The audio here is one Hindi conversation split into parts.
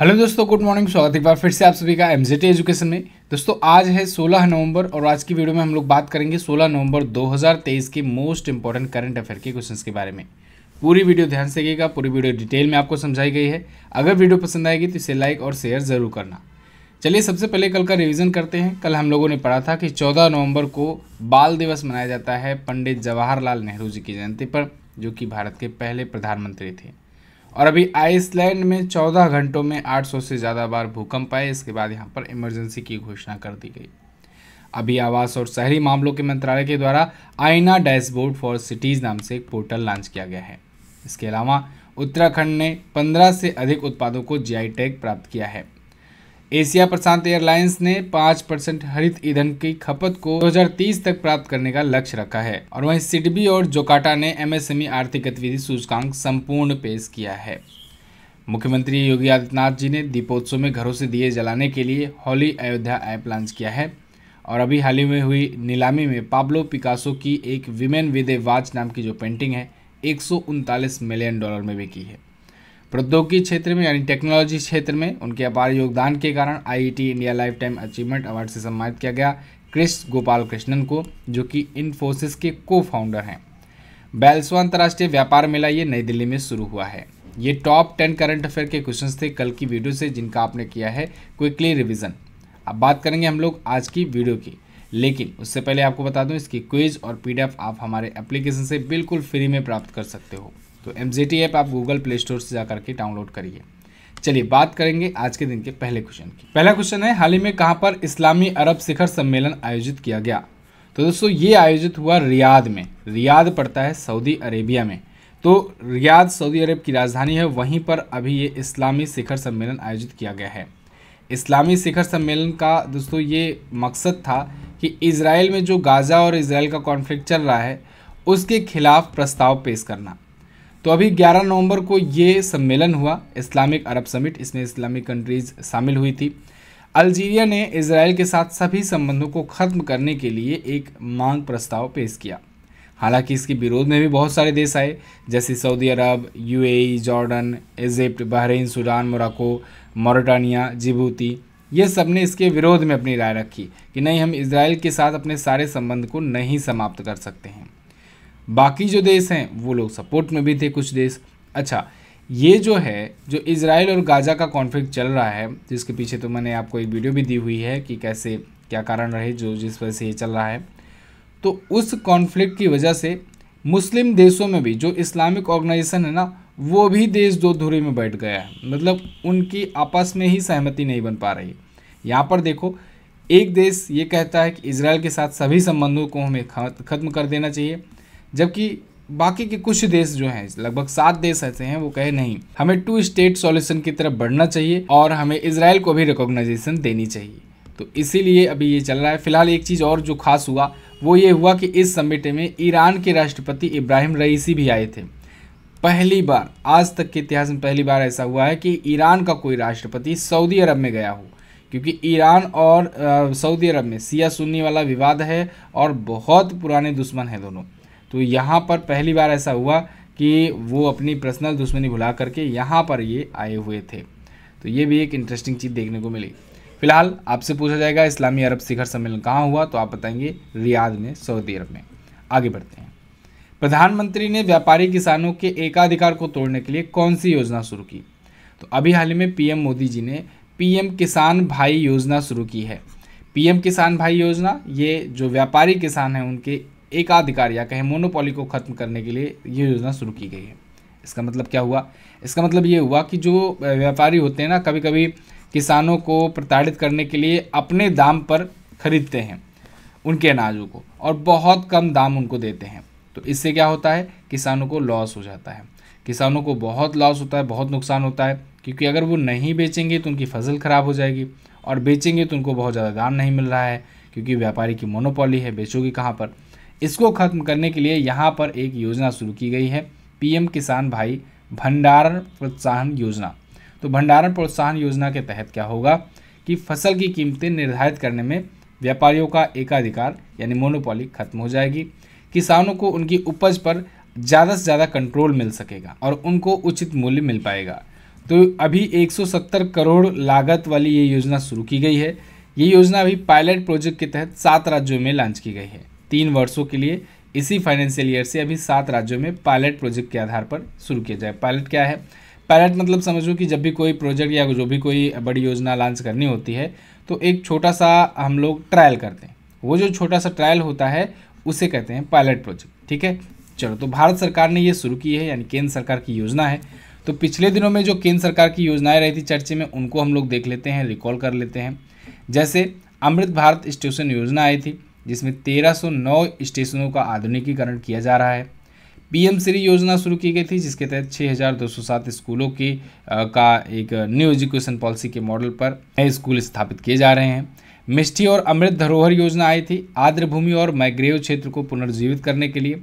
हेलो दोस्तों गुड मॉर्निंग स्वागत एक बार फिर से आप सभी का एम एजुकेशन में दोस्तों आज है 16 नवंबर और आज की वीडियो में हम लोग बात करेंगे 16 नवंबर 2023 के मोस्ट इंपॉर्टेंट करंट अफेयर के क्वेश्चंस के बारे में पूरी वीडियो ध्यान से देखिएगा पूरी वीडियो डिटेल में आपको समझाई गई है अगर वीडियो पसंद आएगी तो इसे लाइक और शेयर ज़रूर करना चलिए सबसे पहले कल का रिविज़न करते हैं कल हम लोगों ने पढ़ा था कि चौदह नवम्बर को बाल दिवस मनाया जाता है पंडित जवाहरलाल नेहरू जी की जयंती पर जो कि भारत के पहले प्रधानमंत्री थे और अभी आइसलैंड में 14 घंटों में 800 से ज़्यादा बार भूकंप आए इसके बाद यहाँ पर इमरजेंसी की घोषणा कर दी गई अभी आवास और शहरी मामलों के मंत्रालय के द्वारा आईना डैशबोर्ड फॉर सिटीज़ नाम से एक पोर्टल लॉन्च किया गया है इसके अलावा उत्तराखंड ने 15 से अधिक उत्पादों को जीआई टैग प्राप्त किया है एशिया प्रशांत एयरलाइंस ने पाँच परसेंट हरित ईंधन की खपत को 2030 तक प्राप्त करने का लक्ष्य रखा है और वहीं सिडबी और जोकाटा ने एमएसएमई आर्थिक गतिविधि सूचकांक संपूर्ण पेश किया है मुख्यमंत्री योगी आदित्यनाथ जी ने दीपोत्सव में घरों से दिए जलाने के लिए होली अयोध्या ऐप लॉन्च किया है और अभी हाल ही में हुई नीलामी में पाब्लो पिकासो की एक विमेन विदे वाच नाम की जो पेंटिंग है एक मिलियन डॉलर में बिकी है प्रौद्योगिकी क्षेत्र में यानी टेक्नोलॉजी क्षेत्र में उनके अपार योगदान के कारण IIT India lifetime achievement award से सम्मानित किया गया क्रिस गोपाल कृष्णन को जो कि इन्फोसिस के को फाउंडर हैं बैल्सवा अंतर्राष्ट्रीय व्यापार मेला ये नई दिल्ली में शुरू हुआ है ये टॉप टेन करंट अफेयर के क्वेश्चन थे कल की वीडियो से जिनका आपने किया है क्विकली रिविजन अब बात करेंगे हम लोग आज की वीडियो की लेकिन उससे पहले आपको बता दूं इसकी क्विज और पीडीएफ आप हमारे एप्लीकेशन से बिल्कुल फ्री में प्राप्त कर सकते हो तो एम ऐप आप गूगल प्ले स्टोर से जा करके डाउनलोड करिए चलिए बात करेंगे आज के दिन के पहले क्वेश्चन की पहला क्वेश्चन है हाल ही में कहाँ पर इस्लामी अरब शिखर सम्मेलन आयोजित किया गया तो दोस्तों ये आयोजित हुआ रियाद में रियाद पड़ता है सऊदी अरेबिया में तो रियाद सऊदी अरब की राजधानी है वहीं पर अभी ये इस्लामी शिखर सम्मेलन आयोजित किया गया है इस्लामी शिखर सम्मेलन का दोस्तों ये मकसद था कि इसराइल में जो गाज़ा और इसराइल का कॉन्फ्लिक्ट चल रहा है उसके खिलाफ प्रस्ताव पेश करना तो अभी 11 नवंबर को ये सम्मेलन हुआ इस्लामिक अरब समिट इसमें इस्लामिक कंट्रीज़ शामिल हुई थी अल्जीरिया ने इसराइल के साथ सभी संबंधों को ख़त्म करने के लिए एक मांग प्रस्ताव पेश किया हालांकि इसके विरोध में भी बहुत सारे देश आए जैसे Saudi Arab UAE, Jordan Egypt Bahrain Sudan Morocco Mauritania Djibouti ये सब ने इसके विरोध में अपनी राय रखी कि नहीं हम इसराइल के साथ अपने सारे संबंध को नहीं समाप्त कर सकते हैं बाकी जो देश हैं वो लोग सपोर्ट में भी थे कुछ देश अच्छा ये जो है जो इसराइल और गाज़ा का कॉन्फ्लिक्ट चल रहा है जिसके पीछे तो मैंने आपको एक वीडियो भी दी हुई है कि कैसे क्या कारण रहे जो जिस वजह से ये चल रहा है तो उस कॉन्फ्लिक्ट की वजह से मुस्लिम देशों में भी जो इस्लामिक ऑर्गेनाइजेशन है ना वो भी देश दो धुरे में बैठ गया है मतलब उनकी आपस में ही सहमति नहीं बन पा रही यहाँ पर देखो एक देश ये कहता है कि इसराइल के साथ सभी संबंधों को हमें खत्म कर देना चाहिए जबकि बाकी के कुछ देश जो हैं लगभग सात देश ऐसे हैं वो कहे नहीं हमें टू स्टेट सॉल्यूशन की तरफ बढ़ना चाहिए और हमें इसराइल को भी रिकॉग्नाइजेशन देनी चाहिए तो इसीलिए अभी ये चल रहा है फिलहाल एक चीज़ और जो खास हुआ वो ये हुआ कि इस समिट में ईरान के राष्ट्रपति इब्राहिम रईसी भी आए थे पहली बार आज तक के इतिहास में पहली बार ऐसा हुआ है कि ईरान का कोई राष्ट्रपति सऊदी अरब में गया हो क्योंकि ईरान और सऊदी अरब में सिया सुन्नी वाला विवाद है और बहुत पुराने दुश्मन हैं दोनों तो यहाँ पर पहली बार ऐसा हुआ कि वो अपनी पर्सनल दुश्मनी भुला करके यहाँ पर ये आए हुए थे तो ये भी एक इंटरेस्टिंग चीज़ देखने को मिली फिलहाल आपसे पूछा जाएगा इस्लामी अरब शिखर सम्मेलन कहाँ हुआ तो आप बताएंगे रियाद में सऊदी अरब में आगे बढ़ते हैं प्रधानमंत्री ने व्यापारी किसानों के एकाधिकार को तोड़ने के लिए कौन सी योजना शुरू की तो अभी हाल ही में पीएम मोदी जी ने पीएम किसान भाई योजना शुरू की है पीएम किसान भाई योजना ये जो व्यापारी किसान हैं उनके एकाधिकार या कहें मोनोपोली को खत्म करने के लिए ये योजना शुरू की गई है इसका मतलब क्या हुआ इसका मतलब ये हुआ कि जो व्यापारी होते हैं ना कभी कभी किसानों को प्रताड़ित करने के लिए अपने दाम पर खरीदते हैं उनके अनाजों को और बहुत कम दाम उनको देते हैं तो इससे क्या होता है किसानों को लॉस हो जाता है किसानों को बहुत लॉस होता है बहुत नुकसान होता है क्योंकि अगर वो नहीं बेचेंगे तो उनकी फसल ख़राब हो जाएगी और बेचेंगे तो उनको बहुत ज़्यादा दाम नहीं मिल रहा है क्योंकि व्यापारी की मोनोपॉली है बेचोगी कहाँ पर इसको ख़त्म करने के लिए यहाँ पर एक योजना शुरू की गई है पीएम किसान भाई भंडारण प्रोत्साहन योजना तो भंडारण प्रोत्साहन योजना के तहत क्या होगा कि फसल की कीमतें निर्धारित करने में व्यापारियों का एकाधिकार यानी मोनोपॉली खत्म हो जाएगी किसानों को उनकी उपज पर ज़्यादा से ज़्यादा कंट्रोल मिल सकेगा और उनको उचित मूल्य मिल पाएगा तो अभी 170 करोड़ लागत वाली ये योजना शुरू की गई है ये योजना अभी पायलट प्रोजेक्ट के तहत सात राज्यों में लॉन्च की गई है तीन वर्षों के लिए इसी फाइनेंशियल ईयर से अभी सात राज्यों में पायलट प्रोजेक्ट के आधार पर शुरू किया जाए पायलट क्या है पायलट मतलब समझो कि जब भी कोई प्रोजेक्ट या जो भी कोई बड़ी योजना लॉन्च करनी होती है तो एक छोटा सा हम लोग ट्रायल करते हैं वो जो छोटा सा ट्रायल होता है उसे कहते हैं पायलट प्रोजेक्ट ठीक है चलो तो भारत सरकार ने ये शुरू की है यानी केंद्र सरकार की योजना है तो पिछले दिनों में जो केंद्र सरकार की योजनाएं रही थी चर्चे में उनको हम लोग देख लेते हैं रिकॉल कर लेते हैं जैसे अमृत भारत स्टेशन योजना आई थी जिसमें 1309 स्टेशनों का आधुनिकीकरण किया जा रहा है पीएम श्री योजना शुरू की गई थी जिसके तहत 6,207 स्कूलों की का एक न्यू एजुकेशन पॉलिसी के मॉडल पर नए स्कूल स्थापित किए जा रहे हैं मिष्ठी और अमृत धरोहर योजना आई थी आर्द्र भूमि और माइग्रेव क्षेत्र को पुनर्जीवित करने के लिए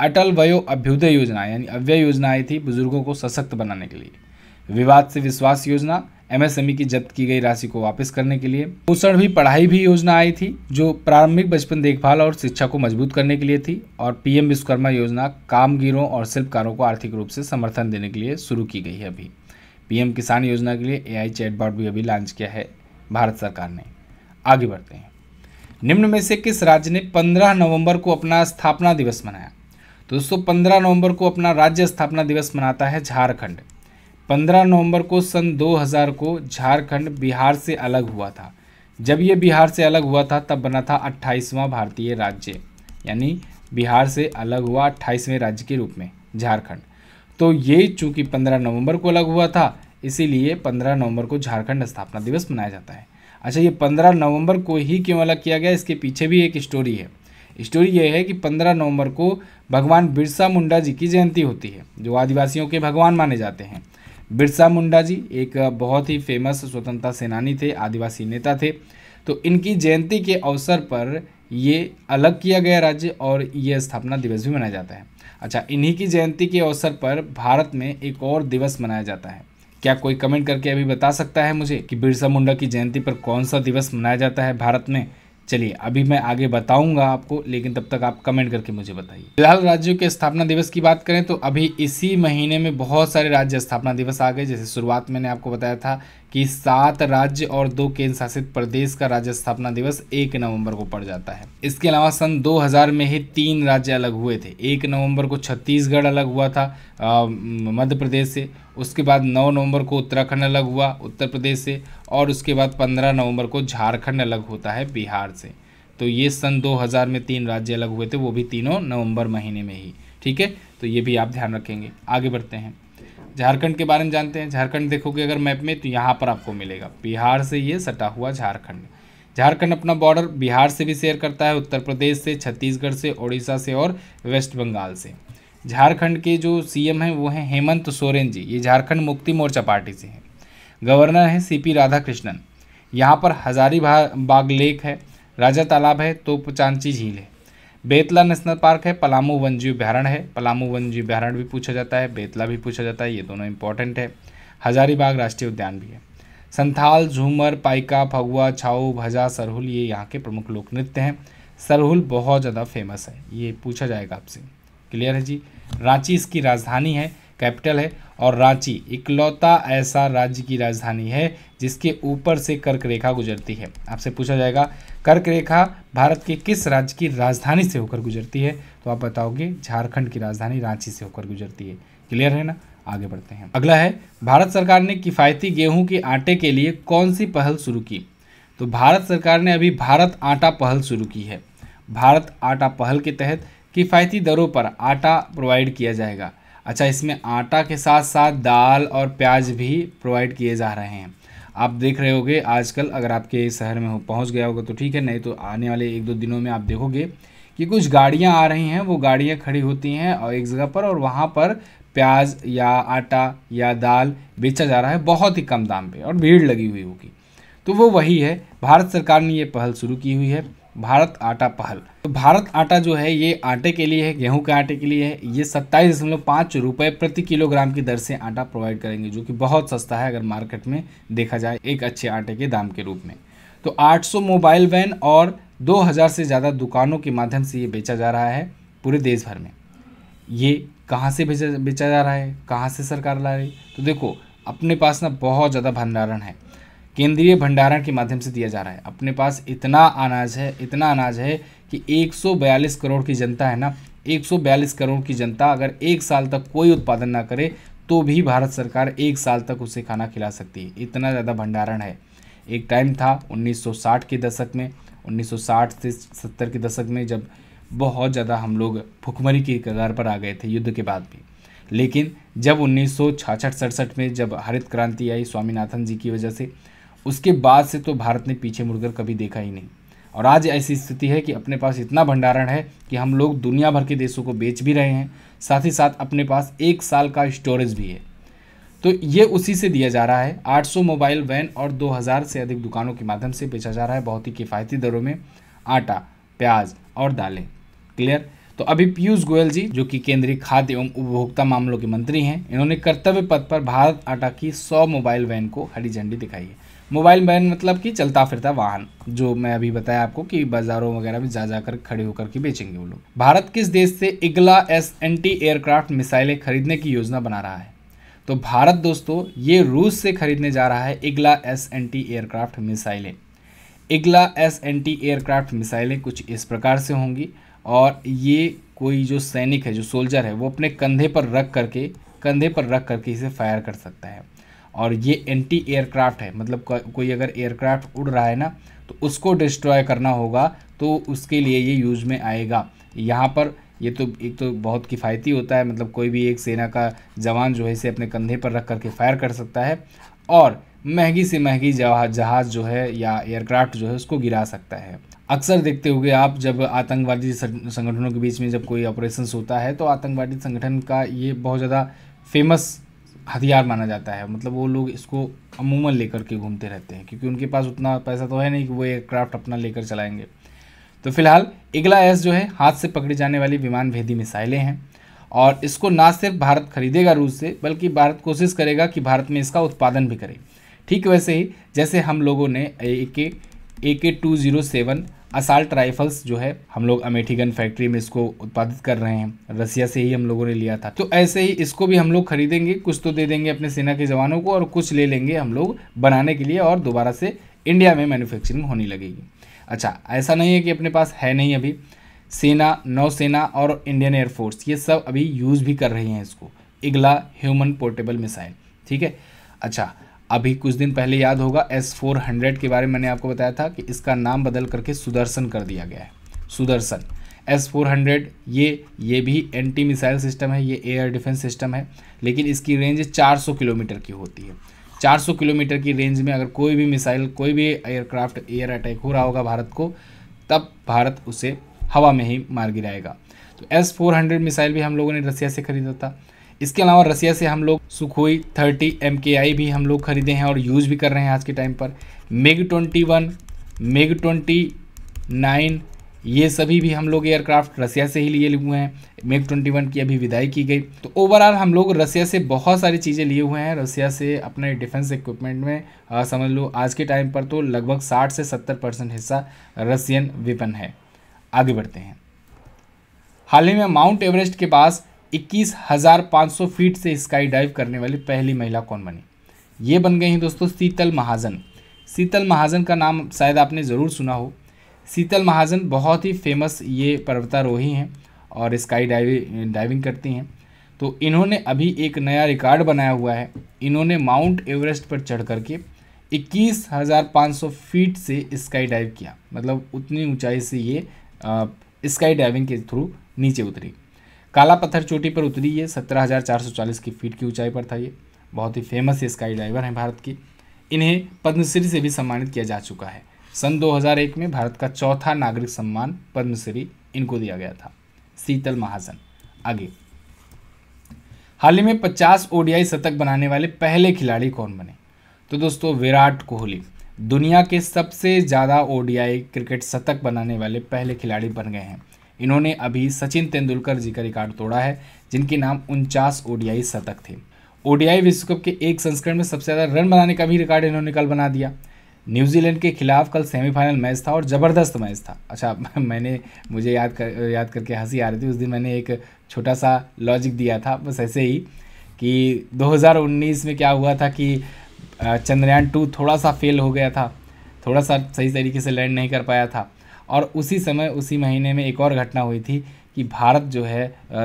अटल वयो अभ्युदय योजना यानी अव्यय योजना आई थी बुजुर्गों को सशक्त बनाने के लिए विवाद से विश्वास योजना एमएसएमई e की जब्त की गई राशि को वापस करने के लिए पोषण भी पढ़ाई भी योजना आई थी जो प्रारंभिक बचपन देखभाल और शिक्षा को मजबूत करने के लिए थी और पीएम विश्वकर्मा योजना कामगिरों और शिल्पकारों को आर्थिक रूप से समर्थन देने के लिए शुरू की गई है अभी पीएम किसान योजना के लिए ए आई भी अभी लॉन्च किया है भारत सरकार ने आगे बढ़ते हैं निम्न में से किस राज्य ने 15 नवंबर को अपना स्थापना दिवस मनाया तो दोस्तों 15 नवंबर को अपना राज्य स्थापना दिवस मनाता है झारखंड 15 नवंबर को सन 2000 को झारखंड बिहार से अलग हुआ था जब ये बिहार से अलग हुआ था तब बना था अट्ठाईसवां भारतीय राज्य यानी बिहार से अलग हुआ अट्ठाईसवें राज्य के रूप में झारखंड तो ये चूंकि 15 नवंबर को अलग हुआ था इसीलिए 15 नवंबर को झारखंड स्थापना दिवस मनाया जाता है अच्छा ये 15 नवंबर को ही क्यों अलग किया गया इसके पीछे भी एक स्टोरी है स्टोरी यह है कि 15 नवंबर को भगवान बिरसा मुंडा जी की जयंती होती है जो आदिवासियों के भगवान माने जाते हैं बिरसा मुंडा जी एक बहुत ही फेमस स्वतंत्रता सेनानी थे आदिवासी नेता थे तो इनकी जयंती के अवसर पर ये अलग किया गया राज्य और ये स्थापना दिवस भी मनाया जाता है अच्छा इन्हीं की जयंती के अवसर पर भारत में एक और दिवस मनाया जाता है क्या कोई कमेंट करके अभी बता सकता है मुझे कि बिरसा मुंडा की जयंती पर कौन सा दिवस मनाया जाता है भारत में चलिए अभी मैं आगे बताऊंगा आपको लेकिन तब तक आप कमेंट करके मुझे बताइए फिलहाल राज्यों के स्थापना दिवस की बात करें तो अभी इसी महीने में बहुत सारे राज्य स्थापना दिवस आ गए जैसे शुरुआत मैंने आपको बताया था कि सात राज्य और दो केंद्र शासित प्रदेश का राज्य स्थापना दिवस एक नवंबर को पड़ जाता है इसके अलावा सन 2000 में ही तीन राज्य अलग हुए थे एक नवंबर को छत्तीसगढ़ अलग हुआ था मध्य प्रदेश से उसके बाद 9 नवंबर को उत्तराखंड अलग हुआ उत्तर प्रदेश से और उसके बाद 15 नवंबर को झारखंड अलग होता है बिहार से तो ये सन 2000 में तीन राज्य अलग हुए थे वो भी तीनों नवंबर महीने में ही ठीक है तो ये भी आप ध्यान रखेंगे आगे बढ़ते हैं झारखंड के बारे में जानते हैं झारखंड देखोगे अगर मैप में तो यहाँ पर आपको मिलेगा बिहार से ये सटा हुआ झारखंड झारखंड अपना बॉर्डर बिहार से भी शेयर करता है उत्तर प्रदेश से छत्तीसगढ़ से उड़ीसा से और वेस्ट बंगाल से झारखंड के जो सीएम हैं वो हैं हेमंत सोरेन जी ये झारखंड मुक्ति मोर्चा पार्टी से हैं गवर्नर हैं सीपी राधाकृष्णन यहाँ पर हजारी बाग लेक है राजा तालाब है तोप चांची झील है बेतला नेशनल पार्क है पलामू वनजीव अभ्यारण्य है पलामू वनजीव अभ्यारण्य भी पूछा जाता है बेतला भी पूछा जाता है ये दोनों इंपॉर्टेंट है हजारीबाग राष्ट्रीय उद्यान भी है संथाल झूमर पाइका फगुआ छाऊ भजा सरहुल ये यहाँ के प्रमुख लोक नृत्य हैं सरहुल बहुत ज़्यादा फेमस है ये पूछा जाएगा आपसे क्लियर है जी रांची इसकी राजधानी है कैपिटल है और रांची इकलौता ऐसा राज्य की राजधानी है जिसके ऊपर से कर्क रेखा गुजरती है आपसे पूछा जाएगा कर्क रेखा भारत के किस राज्य की राजधानी से होकर गुजरती है तो आप बताओगे झारखंड की राजधानी रांची से होकर गुजरती है क्लियर है ना आगे बढ़ते हैं अगला है भारत सरकार ने किफ़ायती गेहूं के आटे के लिए कौन सी पहल शुरू की तो भारत सरकार ने अभी भारत आटा पहल शुरू की है भारत आटा पहल के तहत किफ़ायती दरों पर आटा प्रोवाइड किया जाएगा अच्छा इसमें आटा के साथ साथ दाल और प्याज भी प्रोवाइड किए जा रहे हैं आप देख रहे होगे आजकल अगर आपके शहर में हो पहुँच गया होगा तो ठीक है नहीं तो आने वाले एक दो दिनों में आप देखोगे कि कुछ गाड़ियाँ आ रही हैं वो गाड़ियाँ खड़ी होती हैं और एक जगह पर और वहाँ पर प्याज या आटा या दाल बेचा जा रहा है बहुत ही कम दाम पे और भीड़ लगी हुई होगी तो वो वही है भारत सरकार ने ये पहल शुरू की हुई है भारत आटा पहल तो भारत आटा जो है ये आटे के लिए है गेहूं के आटे के लिए है ये सत्ताईस दशमलव पाँच रुपये प्रति किलोग्राम की दर से आटा प्रोवाइड करेंगे जो कि बहुत सस्ता है अगर मार्केट में देखा जाए एक अच्छे आटे के दाम के रूप में तो 800 मोबाइल वैन और 2000 से ज़्यादा दुकानों के माध्यम से ये बेचा जा रहा है पूरे देश भर में ये कहाँ से बेचा बेचा जा रहा है कहाँ से सरकार ला रही तो देखो अपने पास ना बहुत ज़्यादा भंडारण है केंद्रीय भंडारण के माध्यम से दिया जा रहा है अपने पास इतना अनाज है इतना अनाज है कि 142 करोड़ की जनता है ना 142 करोड़ की जनता अगर एक साल तक कोई उत्पादन ना करे तो भी भारत सरकार एक साल तक उसे खाना खिला सकती है इतना ज़्यादा भंडारण है एक टाइम था 1960 के दशक में 1960 से 70 के दशक में जब बहुत ज़्यादा हम लोग भुखमरी की कगार पर आ गए थे युद्ध के बाद भी लेकिन जब उन्नीस सौ में जब हरित क्रांति आई स्वामीनाथन जी की वजह से उसके बाद से तो भारत ने पीछे मुड़कर कभी देखा ही नहीं और आज ऐसी स्थिति है कि अपने पास इतना भंडारण है कि हम लोग दुनिया भर के देशों को बेच भी रहे हैं साथ ही साथ अपने पास एक साल का स्टोरेज भी है तो ये उसी से दिया जा रहा है 800 मोबाइल वैन और 2000 से अधिक दुकानों के माध्यम से बेचा जा रहा है बहुत ही किफ़ायती दरों में आटा प्याज और दालें क्लियर तो अभी पीयूष गोयल जी जो कि केंद्रीय खाद्य एवं उपभोक्ता मामलों के मंत्री हैं इन्होंने कर्तव्य पथ पर भारत आटा की सौ मोबाइल वैन को हरी झंडी दिखाई है मोबाइल वैन मतलब कि चलता फिरता वाहन जो मैं अभी बताया आपको कि बाजारों वगैरह में जा जाकर खड़े होकर के बेचेंगे वो लोग भारत किस देश से इगला एस एंटी एयरक्राफ्ट मिसाइलें खरीदने की योजना बना रहा है तो भारत दोस्तों ये रूस से खरीदने जा रहा है इगला एस एंटी एयरक्राफ्ट मिसाइलें इगला एस एंटी एयरक्राफ्ट मिसाइलें कुछ इस प्रकार से होंगी और ये कोई जो सैनिक है जो सोल्जर है वो अपने कंधे पर रख करके कंधे पर रख करके इसे फायर कर सकता है और ये एंटी एयरक्राफ्ट है मतलब को, कोई अगर एयरक्राफ्ट उड़ रहा है ना तो उसको डिस्ट्रॉय करना होगा तो उसके लिए ये यूज में आएगा यहाँ पर ये तो एक तो बहुत किफ़ायती होता है मतलब कोई भी एक सेना का जवान जो है इसे अपने कंधे पर रख करके फायर कर सकता है और महंगी से महंगी जहाज जो है या एयरक्राफ्ट जो है उसको गिरा सकता है अक्सर देखते होंगे आप जब आतंकवादी संगठनों के बीच में जब कोई ऑपरेशन होता है तो आतंकवादी संगठन का ये बहुत ज़्यादा फेमस हथियार माना जाता है मतलब वो लोग इसको अमूमन लेकर के घूमते रहते हैं क्योंकि उनके पास उतना पैसा तो है नहीं कि वो एयरक्राफ्ट अपना लेकर चलाएंगे तो फिलहाल इगला एस जो है हाथ से पकड़ी जाने वाली विमान भेदी मिसाइलें हैं और इसको ना सिर्फ भारत खरीदेगा रूस से बल्कि भारत कोशिश करेगा कि भारत में इसका उत्पादन भी करे ठीक वैसे ही जैसे हम लोगों ने ए K A K two zero seven assault rifles जो है हम लोग अमेठी गन फैक्ट्री में इसको उत्पादित कर रहे हैं रसिया से ही हम लोगों ने लिया था तो ऐसे ही इसको भी हम लोग खरीदेंगे कुछ तो दे देंगे अपने सेना के जवानों को और कुछ ले लेंगे हम लोग बनाने के लिए और दोबारा से इंडिया में मैन्युफैक्चरिंग होने लगेगी अच्छा ऐसा नहीं है कि अपने पास है नहीं अभी सेना नौसेना और इंडियन एयरफोर्स ये सब अभी यूज़ भी कर रही हैं इसको इगला ह्यूमन पोर्टेबल मिसाइल ठीक है अच्छा अभी कुछ दिन पहले याद होगा एस फोर हंड्रेड के बारे में मैंने आपको बताया था कि इसका नाम बदल करके सुदर्शन कर दिया गया है सुदर्शन एस फोर हंड्रेड ये ये भी एंटी मिसाइल सिस्टम है ये एयर डिफेंस सिस्टम है लेकिन इसकी रेंज 400 किलोमीटर की होती है 400 किलोमीटर की रेंज में अगर कोई भी मिसाइल कोई भी एयरक्राफ्ट एयर अटैक हो रहा होगा भारत को तब भारत उसे हवा में ही मार गिराएगा तो एस फोर हंड्रेड मिसाइल भी हम लोगों ने रसिया से खरीदा था इसके अलावा रसिया से हम लोग सुखोई थर्टी एम भी हम लोग खरीदे हैं और यूज़ भी कर रहे हैं आज के टाइम पर MiG twenty one MiG twenty nine ये सभी भी हम लोग एयरक्राफ्ट रसिया से ही लिए हुए हैं मेग ट्वेंटी वन की अभी विदाई की गई तो ओवरऑल हम लोग रसिया से बहुत सारी चीज़ें लिए हुए हैं रसिया से अपने डिफेंस इक्विपमेंट में आ, समझ लो आज के टाइम पर तो लगभग 60 से 70 परसेंट हिस्सा रसियन वेपन है आगे बढ़ते हैं हाल ही में माउंट एवरेस्ट के पास इक्कीस हज़ार पाँच सौ फीट से स्काई डाइव करने वाली पहली महिला कौन बनी ये बन गई हैं दोस्तों शीतल महाजन शीतल महाजन का नाम शायद आपने ज़रूर सुना हो शीतल महाजन बहुत ही फेमस ये पर्वतारोही हैं और स्काई डाइविंग डाइविंग करती हैं तो इन्होंने अभी एक नया रिकॉर्ड बनाया हुआ है इन्होंने माउंट एवरेस्ट पर चढ़ कर के इक्कीस हज़ार पाँच सौ फीट से स्काई डाइव किया मतलब उतनी ऊंचाई से ये स्काई डाइविंग के थ्रू नीचे उतरी काला पत्थर चोटी पर उतरी ये सत्रह हजार चार सौ चालीस की फीट की ऊंचाई पर था ये बहुत ही फेमस स्काई डाइवर हैं भारत की इन्हें पद्मश्री से भी सम्मानित किया जा चुका है सन 2001 में भारत का चौथा नागरिक सम्मान पद्मश्री इनको दिया गया था शीतल महाजन आगे हाल ही में 50 ओडीआई शतक बनाने वाले पहले खिलाड़ी कौन बने तो दोस्तों विराट कोहली दुनिया के सबसे ज़्यादा ओडीआई क्रिकेट शतक बनाने वाले पहले खिलाड़ी बन गए हैं इन्होंने अभी सचिन तेंदुलकर जी का रिकॉर्ड तोड़ा है जिनके नाम उनचास ओडीआई शतक थे ओडीआई विश्व कप के एक संस्करण में सबसे ज़्यादा रन बनाने का भी रिकॉर्ड इन्होंने कल बना दिया न्यूजीलैंड के खिलाफ कल सेमीफाइनल मैच था और ज़बरदस्त मैच था अच्छा मैंने मुझे याद कर याद करके हंसी आ रही थी उस दिन मैंने एक छोटा सा लॉजिक दिया था बस ऐसे ही कि 2019 में क्या हुआ था कि चंद्रयान टू थोड़ा सा फेल हो गया था थोड़ा सा सही तरीके से लैंड नहीं कर पाया था और उसी समय उसी महीने में एक और घटना हुई थी कि भारत जो है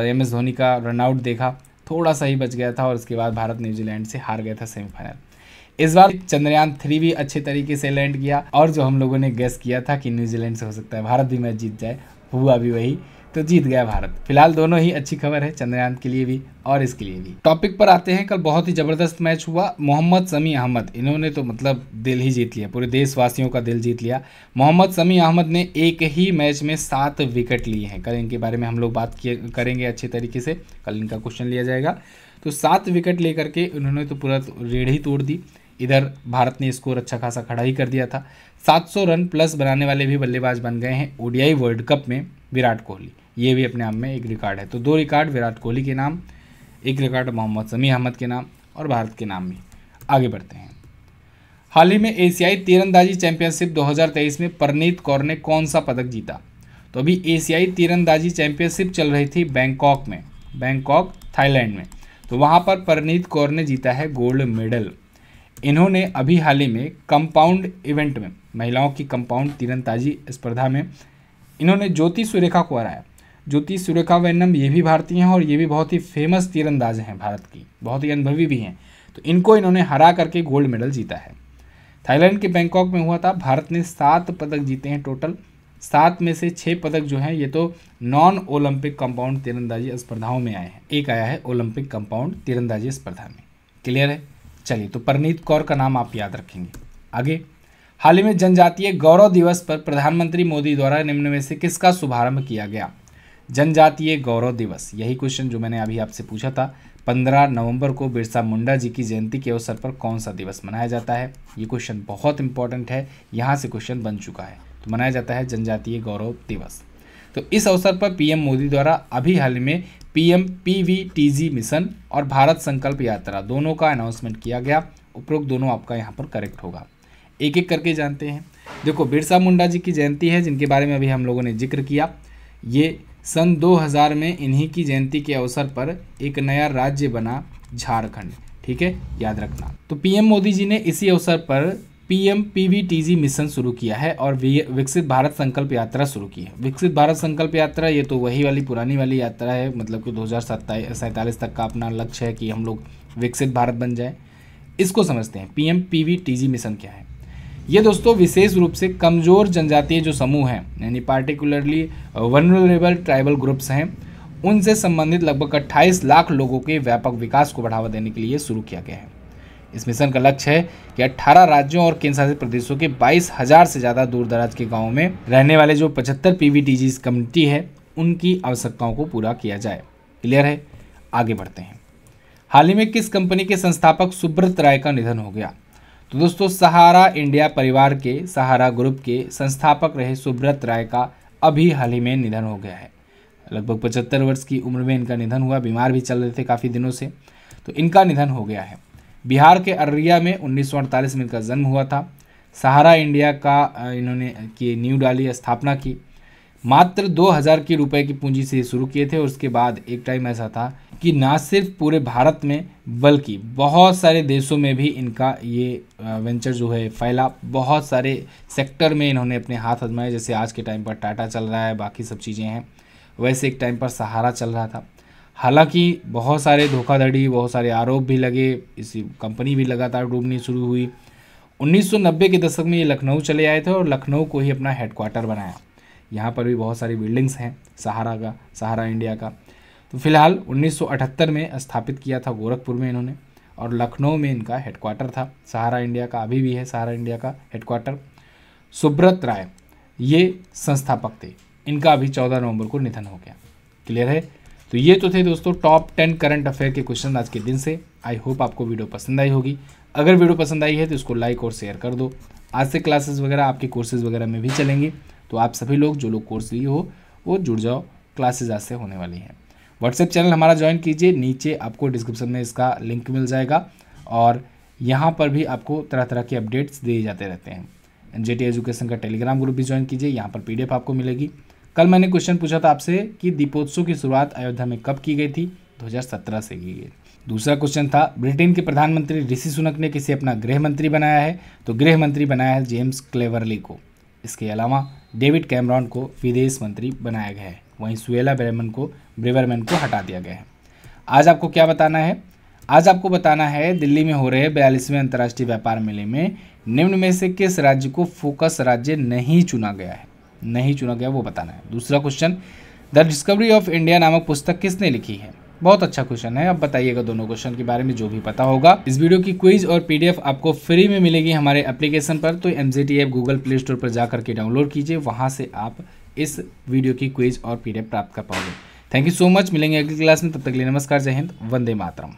एम एस धोनी का रनआउट देखा थोड़ा सा ही बच गया था और उसके बाद भारत न्यूजीलैंड से हार गया था सेमीफाइनल इस बार चंद्रयान थ्री भी अच्छे तरीके से लैंड किया और जो हम लोगों ने गेस किया था कि न्यूजीलैंड से हो सकता है भारत भी मैच जीत जाए हुआ भी वही तो जीत गया भारत फिलहाल दोनों ही अच्छी खबर है चंद्रयान के लिए भी और इसके लिए भी टॉपिक पर आते हैं कल बहुत ही जबरदस्त मैच हुआ मोहम्मद समी अहमद इन्होंने तो मतलब दिल ही जीत लिया पूरे देशवासियों का दिल जीत लिया मोहम्मद समी अहमद ने एक ही मैच में सात विकेट लिए हैं कल इनके बारे में हम लोग बात किए करेंगे अच्छे तरीके से कल इनका क्वेश्चन लिया जाएगा तो सात विकेट लेकर के उन्होंने तो पूरा रेढ़ ही तोड़ दी इधर भारत ने स्कोर अच्छा खासा खड़ा ही कर दिया था 700 रन प्लस बनाने वाले भी बल्लेबाज बन गए हैं ओडीआई वर्ल्ड कप में विराट कोहली ये भी अपने आप में एक रिकॉर्ड है तो दो रिकॉर्ड विराट कोहली के नाम एक रिकॉर्ड मोहम्मद समी अहमद के नाम और भारत के नाम में आगे बढ़ते हैं हाल ही में एशियाई तीरंदाजी चैंपियनशिप 2023 में परनीत कौर ने कौन सा पदक जीता तो अभी एशियाई तीरंदाजी चैंपियनशिप चल रही थी बैंकॉक में बैंकॉक थाईलैंड में तो वहाँ पर परनीत कौर ने जीता है गोल्ड मेडल इन्होंने अभी हाल ही में कंपाउंड इवेंट में महिलाओं की कंपाउंड तीरंदाजी स्पर्धा में इन्होंने ज्योति सुरेखा को हराया ज्योति सुरेखा वैनम ये भी भारतीय हैं और ये भी बहुत ही फेमस तीरंदाज हैं भारत की बहुत ही अनुभवी भी हैं तो इनको इन्होंने हरा करके गोल्ड मेडल जीता है थाईलैंड के बैंकॉक में हुआ था भारत ने सात पदक जीते हैं टोटल सात में से छः पदक जो हैं ये तो नॉन ओलंपिक कंपाउंड तीरंदाजी स्पर्धाओं में आए हैं एक आया है ओलंपिक कंपाउंड तीरंदाजी स्पर्धा में क्लियर है चलिए तो परनीत कौर का नाम आप याद रखेंगे आगे हाल ही में जनजातीय गौरव दिवस पर प्रधानमंत्री मोदी द्वारा निम्न में से किसका शुभारंभ किया गया जनजातीय गौरव दिवस यही क्वेश्चन जो मैंने अभी आपसे पूछा था 15 नवंबर को बिरसा मुंडा जी की जयंती के अवसर पर कौन सा दिवस मनाया जाता है ये क्वेश्चन बहुत इंपॉर्टेंट है यहाँ से क्वेश्चन बन चुका है तो मनाया जाता है जनजातीय गौरव दिवस तो इस अवसर पर पीएम मोदी द्वारा अभी हाल ही में पीएम पीवीटीजी मिशन और भारत संकल्प यात्रा दोनों का अनाउंसमेंट किया गया उपरोक्त दोनों आपका यहाँ पर करेक्ट होगा एक एक करके जानते हैं देखो बिरसा मुंडा जी की जयंती है जिनके बारे में अभी हम लोगों ने जिक्र किया ये सन 2000 में इन्हीं की जयंती के अवसर पर एक नया राज्य बना झारखंड ठीक है याद रखना तो पीएम मोदी जी ने इसी अवसर पर पीएम पीवीटीजी मिशन शुरू किया है और विकसित भारत संकल्प यात्रा शुरू की है विकसित भारत संकल्प यात्रा ये तो वही वाली पुरानी वाली यात्रा है मतलब कि दो हज़ार तक का अपना लक्ष्य है कि हम लोग विकसित भारत बन जाए इसको समझते हैं पीएम पीवीटीजी मिशन क्या है ये दोस्तों विशेष रूप से कमज़ोर जनजातीय जो समूह हैं यानी पार्टिकुलरली वनरेबल ट्राइबल ग्रुप्स हैं उनसे संबंधित लगभग 28 लाख लोगों के व्यापक विकास को बढ़ावा देने के लिए शुरू किया गया है इस मिशन का लक्ष्य है कि 18 राज्यों और केंद्र शासित प्रदेशों के बाईस हजार से ज़्यादा दूर दराज के गाँव में रहने वाले जो पचहत्तर पी वी कमेटी है उनकी आवश्यकताओं को पूरा किया जाए क्लियर है आगे बढ़ते हैं हाल ही में किस कंपनी के संस्थापक सुब्रत राय का निधन हो गया तो दोस्तों सहारा इंडिया परिवार के सहारा ग्रुप के संस्थापक रहे सुब्रत राय का अभी हाल ही में निधन हो गया है लगभग पचहत्तर वर्ष की उम्र में इनका निधन हुआ बीमार भी चल रहे थे काफ़ी दिनों से तो इनका निधन हो गया है बिहार के अररिया में उन्नीस में इनका जन्म हुआ था सहारा इंडिया का इन्होंने की न्यू डाली स्थापना की मात्र 2000 के रुपये की पूंजी से शुरू किए थे और उसके बाद एक टाइम ऐसा था कि ना सिर्फ पूरे भारत में बल्कि बहुत सारे देशों में भी इनका ये वेंचर जो है फैला बहुत सारे सेक्टर में इन्होंने अपने हाथ आजमाए जैसे आज के टाइम पर टाटा चल रहा है बाकी सब चीज़ें हैं वैसे एक टाइम पर सहारा चल रहा था हालांकि बहुत सारे धोखाधड़ी बहुत सारे आरोप भी लगे इसी कंपनी भी लगातार डूबनी शुरू हुई 1990 के दशक में ये लखनऊ चले आए थे और लखनऊ को ही अपना हेडक्वार्टर बनाया यहाँ पर भी बहुत सारी बिल्डिंग्स हैं सहारा का सहारा इंडिया का तो फिलहाल 1978 में स्थापित किया था गोरखपुर में इन्होंने और लखनऊ में इनका हेडक्वार्टर था सहारा इंडिया का अभी भी है सहारा इंडिया का हेडक्वार्टर सुब्रत राय ये संस्थापक थे इनका अभी 14 नवंबर को निधन हो गया क्लियर है तो ये तो थे दोस्तों टॉप टेन करंट अफेयर के क्वेश्चन आज के दिन से आई होप आपको वीडियो पसंद आई होगी अगर वीडियो पसंद आई है तो इसको लाइक और शेयर कर दो आज से क्लासेस वगैरह आपके कोर्सेज वगैरह में भी चलेंगे तो आप सभी लोग जो लोग कोर्स लिए हो वो जुड़ जाओ क्लासेज आज से होने वाली हैं व्हाट्सएप चैनल हमारा ज्वाइन कीजिए नीचे आपको डिस्क्रिप्शन में इसका लिंक मिल जाएगा और यहाँ पर भी आपको तरह तरह के अपडेट्स दिए जाते रहते हैं एन जे एजुकेशन का टेलीग्राम ग्रुप भी ज्वाइन कीजिए यहाँ पर पी आपको मिलेगी कल मैंने क्वेश्चन पूछा था आपसे कि दीपोत्सव की शुरुआत अयोध्या में कब की गई थी 2017 से की गई दूसरा क्वेश्चन था ब्रिटेन के प्रधानमंत्री ऋषि सुनक ने किसे अपना गृह मंत्री बनाया है तो गृह मंत्री बनाया है जेम्स क्लेवरली को इसके अलावा डेविड कैमरॉन को विदेश मंत्री बनाया गया है वहीं सुएला ब्रेमन को ब्रेवरमैन को हटा दिया गया है आज आपको क्या बताना है आज आपको बताना है दिल्ली में हो रहे बयालीसवें अंतर्राष्ट्रीय व्यापार मेले में निम्न में से किस राज्य को फोकस राज्य नहीं चुना गया है नहीं चुना गया वो बताना है दूसरा question the discovery of India नामक पुस्तक किसने लिखी है बहुत अच्छा क्वेश्चन है अब बताइएगा दोनों क्वेश्चन के बारे में जो भी पता होगा इस वीडियो की क्विज और पीडीएफ आपको फ्री में मिलेगी हमारे एप्लीकेशन पर तो M G T app Google Play Store पर जाकर के डाउनलोड कीजिए वहाँ से आप इस वीडियो की क्विज और पीडीएफ प्राप्त कर पाओगे थैंक यू सो मच मिलेंगे अगली क्लास में तब तक के लिए नमस्कार जय हिंद वंदे मातरम